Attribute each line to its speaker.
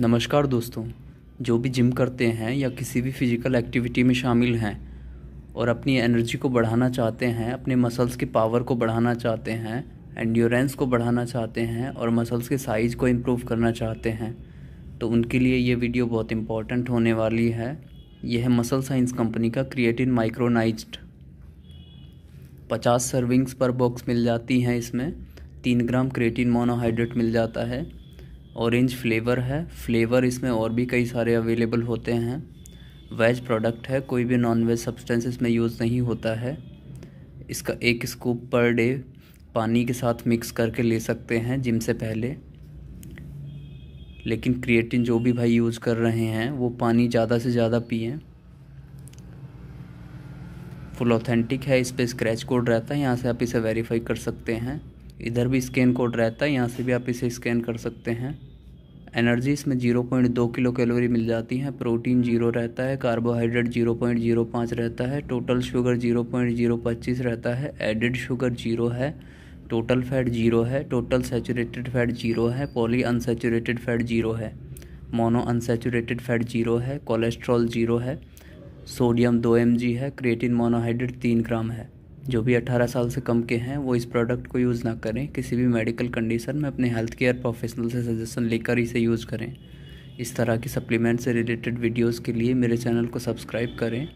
Speaker 1: नमस्कार दोस्तों जो भी जिम करते हैं या किसी भी फिजिकल एक्टिविटी में शामिल हैं और अपनी एनर्जी को बढ़ाना चाहते हैं अपने मसल्स के पावर को बढ़ाना चाहते हैं एंड्योरेंस को बढ़ाना चाहते हैं और मसल्स के साइज़ को इम्प्रूव करना चाहते हैं तो उनके लिए ये वीडियो बहुत इम्पॉर्टेंट होने वाली है यह है मसल साइंस कंपनी का क्रिएटिन माइक्रोनाइज्ड पचास सर्विंग्स पर बॉक्स मिल जाती हैं इसमें तीन ग्राम क्रिएटिन मोनोहाइड्रेट मिल जाता है ऑरेंज फ्लेवर है फ्लेवर इसमें और भी कई सारे अवेलेबल होते हैं वेज प्रोडक्ट है कोई भी नॉन वेज सब्सटेंस इसमें यूज़ नहीं होता है इसका एक स्कूप पर डे पानी के साथ मिक्स करके ले सकते हैं जिम से पहले लेकिन क्रिएटिन जो भी भाई यूज़ कर रहे हैं वो पानी ज़्यादा से ज़्यादा पिए फुल ऑथेंटिक है इस पर स्क्रैच कोड रहता है यहाँ से आप इसे वेरीफाई कर सकते हैं इधर भी स्कैन कोड रहता है यहाँ से भी आप इसे स्कैन कर सकते हैं एनर्जी इसमें जीरो पॉइंट दो किलो कैलोरी मिल जाती है प्रोटीन जीरो रहता है कार्बोहाइड्रेट जीरो पॉइंट जीरो पाँच रहता है total sugar zero point zero पच्चीस रहता है एडिड शुगर जीरो है टोटल फैट जीरो है टोटल सेचूरेटेड फैट जीरो है पॉली अनसेचूरेटेड फैट जीरो है मोनो अनसेचूरेटेड फैट जीरो है कोलेस्ट्रॉल जीरो है सोडियम दो एम है क्रिएटिन मोनोहाइड्रेट तीन ग्राम है जो भी 18 साल से कम के हैं वो इस प्रोडक्ट को यूज़ ना करें किसी भी मेडिकल कंडीशन में अपने हेल्थ केयर प्रोफेशनल से सजेशन लेकर इसे यूज़ करें इस तरह की सप्लीमेंट से रिलेटेड वीडियोस के लिए मेरे चैनल को सब्सक्राइब करें